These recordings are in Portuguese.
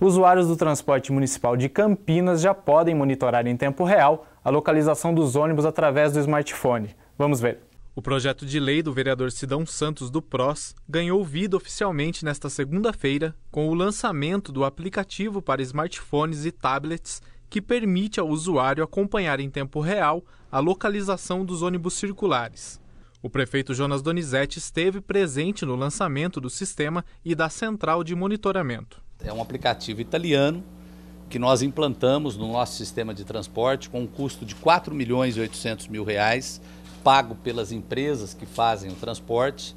usuários do transporte municipal de Campinas já podem monitorar em tempo real a localização dos ônibus através do smartphone. Vamos ver. O projeto de lei do vereador Sidão Santos do PROS ganhou vida oficialmente nesta segunda-feira com o lançamento do aplicativo para smartphones e tablets que permite ao usuário acompanhar em tempo real a localização dos ônibus circulares. O prefeito Jonas Donizete esteve presente no lançamento do sistema e da central de monitoramento é um aplicativo italiano que nós implantamos no nosso sistema de transporte com um custo de 4 milhões e 800 mil reais, pago pelas empresas que fazem o transporte,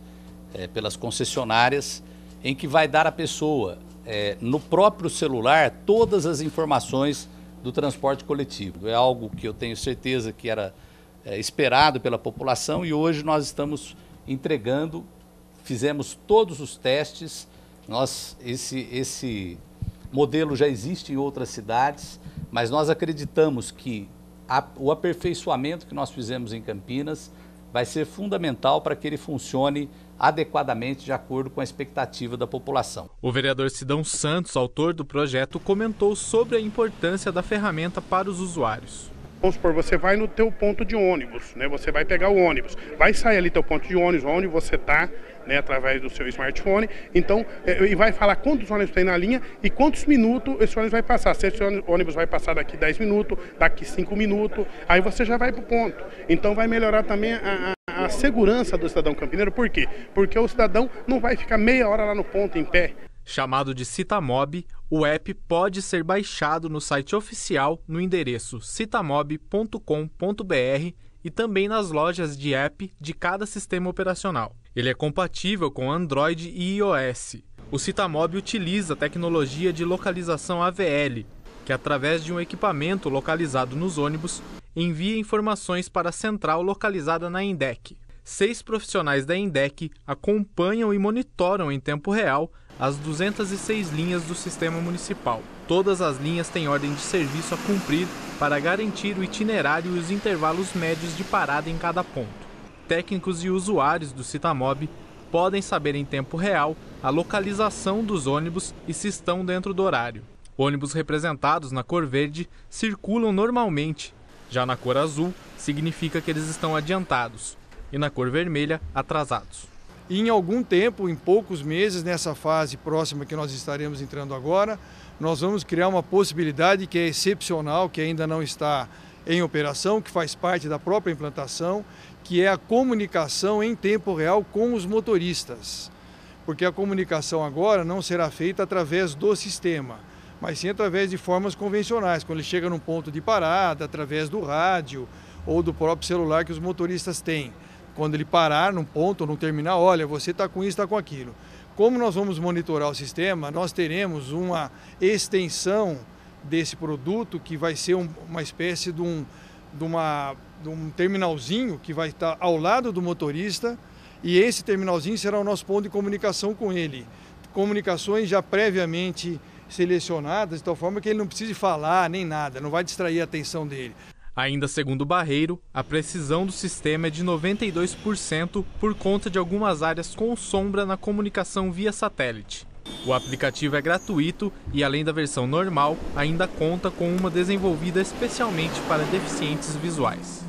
é, pelas concessionárias, em que vai dar à pessoa, é, no próprio celular, todas as informações do transporte coletivo. É algo que eu tenho certeza que era é, esperado pela população e hoje nós estamos entregando, fizemos todos os testes, nós, esse, esse modelo já existe em outras cidades, mas nós acreditamos que a, o aperfeiçoamento que nós fizemos em Campinas vai ser fundamental para que ele funcione adequadamente de acordo com a expectativa da população. O vereador Sidão Santos, autor do projeto, comentou sobre a importância da ferramenta para os usuários. Vamos supor, você vai no teu ponto de ônibus, né? Você vai pegar o ônibus, vai sair ali teu ponto de ônibus, onde você está, né? Através do seu smartphone. Então, é, e vai falar quantos ônibus tem na linha e quantos minutos esse ônibus vai passar. Se esse ônibus vai passar daqui 10 minutos, daqui 5 minutos, aí você já vai para o ponto. Então vai melhorar também a, a a segurança do cidadão campineiro. Por quê? Porque o cidadão não vai ficar meia hora lá no ponto em pé chamado de Citamob, o app pode ser baixado no site oficial no endereço citamob.com.br e também nas lojas de app de cada sistema operacional. Ele é compatível com Android e iOS. O Citamob utiliza a tecnologia de localização AVL, que através de um equipamento localizado nos ônibus envia informações para a central localizada na INDEC seis profissionais da INDEC acompanham e monitoram em tempo real as 206 linhas do sistema municipal. Todas as linhas têm ordem de serviço a cumprir para garantir o itinerário e os intervalos médios de parada em cada ponto. Técnicos e usuários do Citamob podem saber em tempo real a localização dos ônibus e se estão dentro do horário. Ônibus representados na cor verde circulam normalmente, já na cor azul significa que eles estão adiantados, e na cor vermelha, atrasados. E em algum tempo, em poucos meses, nessa fase próxima que nós estaremos entrando agora, nós vamos criar uma possibilidade que é excepcional, que ainda não está em operação, que faz parte da própria implantação, que é a comunicação em tempo real com os motoristas. Porque a comunicação agora não será feita através do sistema, mas sim através de formas convencionais, quando ele chega num ponto de parada, através do rádio ou do próprio celular que os motoristas têm quando ele parar num ponto ou num terminal, olha, você está com isso, está com aquilo. Como nós vamos monitorar o sistema, nós teremos uma extensão desse produto que vai ser um, uma espécie de um, de, uma, de um terminalzinho que vai estar tá ao lado do motorista e esse terminalzinho será o nosso ponto de comunicação com ele. Comunicações já previamente selecionadas de tal forma que ele não precise falar nem nada, não vai distrair a atenção dele. Ainda segundo Barreiro, a precisão do sistema é de 92% por conta de algumas áreas com sombra na comunicação via satélite. O aplicativo é gratuito e, além da versão normal, ainda conta com uma desenvolvida especialmente para deficientes visuais.